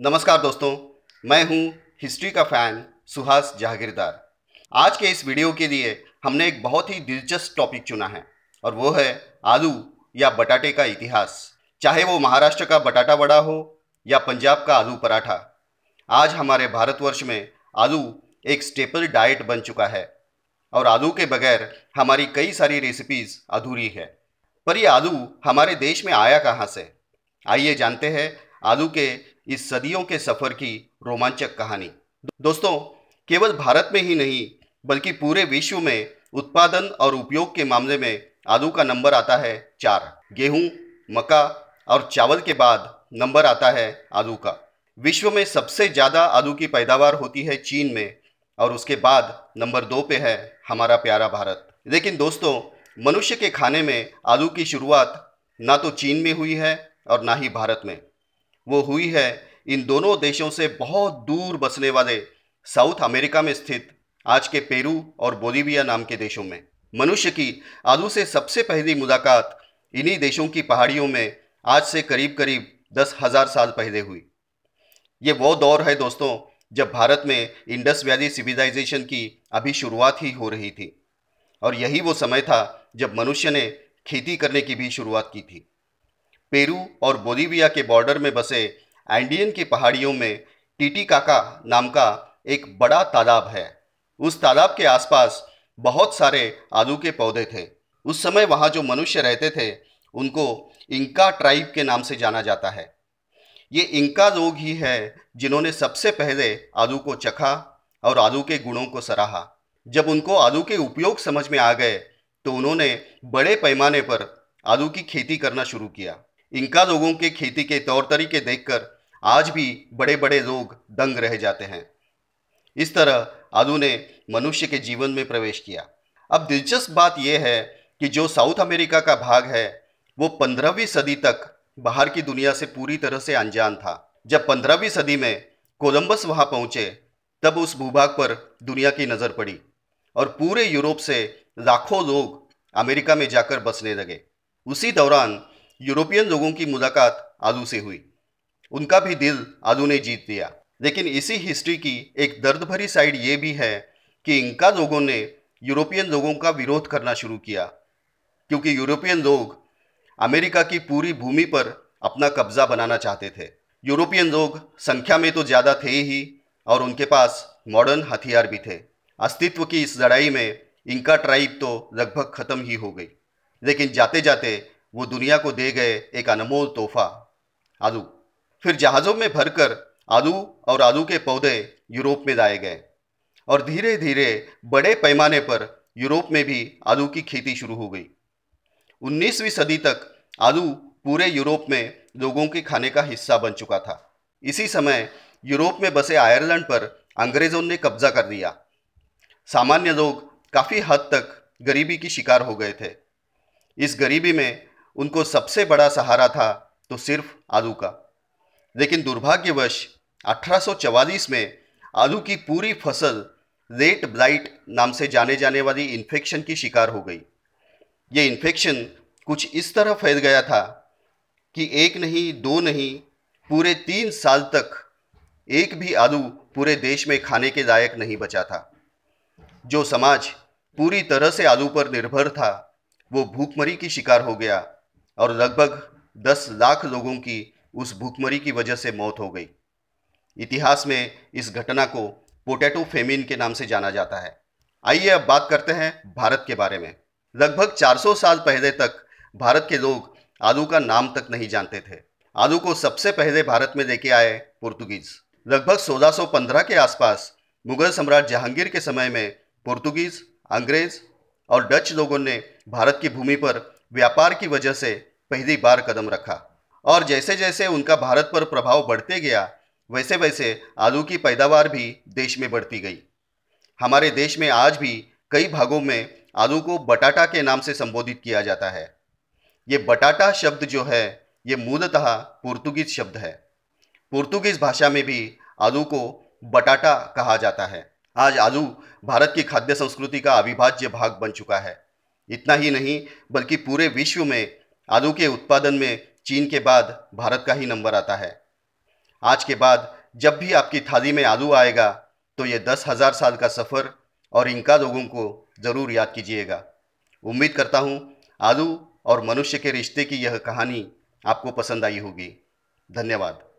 नमस्कार दोस्तों मैं हूं हिस्ट्री का फैन सुहास जहागीरदार आज के इस वीडियो के लिए हमने एक बहुत ही दिलचस्प टॉपिक चुना है और वो है आलू या बटाटे का इतिहास चाहे वो महाराष्ट्र का बटाटा बड़ा हो या पंजाब का आलू पराठा आज हमारे भारतवर्ष में आलू एक स्टेपल डाइट बन चुका है और आलू के बगैर हमारी कई सारी रेसिपीज़ अधूरी है पर ये आलू हमारे देश में आया कहाँ से आइए जानते हैं आलू के इस सदियों के सफ़र की रोमांचक कहानी दोस्तों केवल भारत में ही नहीं बल्कि पूरे विश्व में उत्पादन और उपयोग के मामले में आलू का नंबर आता है चार गेहूं, मक्का और चावल के बाद नंबर आता है आलू का विश्व में सबसे ज़्यादा आलू की पैदावार होती है चीन में और उसके बाद नंबर दो पे है हमारा प्यारा भारत लेकिन दोस्तों मनुष्य के खाने में आलू की शुरुआत ना तो चीन में हुई है और ना ही भारत में वो हुई है इन दोनों देशों से बहुत दूर बसने वाले साउथ अमेरिका में स्थित आज के पेरू और बोलीविया नाम के देशों में मनुष्य की आलू से सबसे पहली मुलाकात इन्हीं देशों की पहाड़ियों में आज से करीब करीब दस हजार साल पहले हुई ये वो दौर है दोस्तों जब भारत में इंडस वैली सिविलाइजेशन की अभी शुरुआत ही हो रही थी और यही वो समय था जब मनुष्य ने खेती करने की भी शुरुआत की थी पेरू और बोलीविया के बॉर्डर में बसे एंडियन की पहाड़ियों में टीटीकाका नाम का एक बड़ा तालाब है उस तालाब के आसपास बहुत सारे आलू के पौधे थे उस समय वहाँ जो मनुष्य रहते थे उनको इंका ट्राइब के नाम से जाना जाता है ये इंका लोग ही हैं जिन्होंने सबसे पहले आलू को चखा और आलू के गुणों को सराहा जब उनको आलू के उपयोग समझ में आ गए तो उन्होंने बड़े पैमाने पर आलू की खेती करना शुरू किया इनका लोगों के खेती के तौर तरीके देखकर आज भी बड़े बड़े लोग दंग रह जाते हैं इस तरह आलू ने मनुष्य के जीवन में प्रवेश किया अब दिलचस्प बात यह है कि जो साउथ अमेरिका का भाग है वो पंद्रहवीं सदी तक बाहर की दुनिया से पूरी तरह से अनजान था जब पंद्रहवीं सदी में कोलंबस वहाँ पहुँचे तब उस भूभाग पर दुनिया की नज़र पड़ी और पूरे यूरोप से लाखों लोग अमेरिका में जाकर बसने लगे उसी दौरान यूरोपियन लोगों की मुलाकात आलू से हुई उनका भी दिल आलू ने जीत दिया लेकिन इसी हिस्ट्री की एक दर्द भरी साइड ये भी है कि इनका लोगों ने यूरोपियन लोगों का विरोध करना शुरू किया क्योंकि यूरोपियन लोग अमेरिका की पूरी भूमि पर अपना कब्जा बनाना चाहते थे यूरोपियन लोग संख्या में तो ज़्यादा थे ही और उनके पास मॉडर्न हथियार भी थे अस्तित्व की इस लड़ाई में इनका ट्राइब तो लगभग ख़त्म ही हो गई लेकिन जाते जाते वो दुनिया को दे गए एक अनमोल तोहफा आलू फिर जहाज़ों में भरकर आलू और आलू के पौधे यूरोप में लाए गए और धीरे धीरे बड़े पैमाने पर यूरोप में भी आलू की खेती शुरू हो गई 19वीं सदी तक आलू पूरे यूरोप में लोगों के खाने का हिस्सा बन चुका था इसी समय यूरोप में बसे आयरलैंड पर अंग्रेज़ों ने कब्जा कर दिया सामान्य लोग काफ़ी हद तक गरीबी की शिकार हो गए थे इस गरीबी में उनको सबसे बड़ा सहारा था तो सिर्फ आलू का लेकिन दुर्भाग्यवश अठारह में आलू की पूरी फसल रेट ब्लाइट नाम से जाने जाने वाली इन्फेक्शन की शिकार हो गई ये इन्फेक्शन कुछ इस तरह फैल गया था कि एक नहीं दो नहीं पूरे तीन साल तक एक भी आलू पूरे देश में खाने के लायक नहीं बचा था जो समाज पूरी तरह से आलू पर निर्भर था वो भूखमरी की शिकार हो गया और लगभग दस लाख लोगों की उस भूखमरी की वजह से मौत हो गई इतिहास में इस घटना को पोटैटो फेमिन के नाम से जाना जाता है आइए अब बात करते हैं भारत के बारे में लगभग 400 साल पहले तक भारत के लोग आलू का नाम तक नहीं जानते थे आलू को सबसे पहले भारत में लेके आए पुर्तुगीज लगभग 1615 के आसपास मुगल सम्राट जहांगीर के समय में पुर्तुगीज अंग्रेज और डच लोगों ने भारत की भूमि पर व्यापार की वजह से पहली बार कदम रखा और जैसे जैसे उनका भारत पर प्रभाव बढ़ते गया वैसे वैसे आलू की पैदावार भी देश में बढ़ती गई हमारे देश में आज भी कई भागों में आलू को बटाटा के नाम से संबोधित किया जाता है ये बटाटा शब्द जो है ये मूलतः पुर्तुगीज शब्द है पुर्तुगीज भाषा में भी आलू को बटाटा कहा जाता है आज आलू भारत की खाद्य संस्कृति का अविभाज्य भाग बन चुका है इतना ही नहीं बल्कि पूरे विश्व में आलू के उत्पादन में चीन के बाद भारत का ही नंबर आता है आज के बाद जब भी आपकी थाली में आलू आएगा तो ये दस हज़ार साल का सफ़र और इनका लोगों को ज़रूर याद कीजिएगा उम्मीद करता हूँ आलू और मनुष्य के रिश्ते की यह कहानी आपको पसंद आई होगी धन्यवाद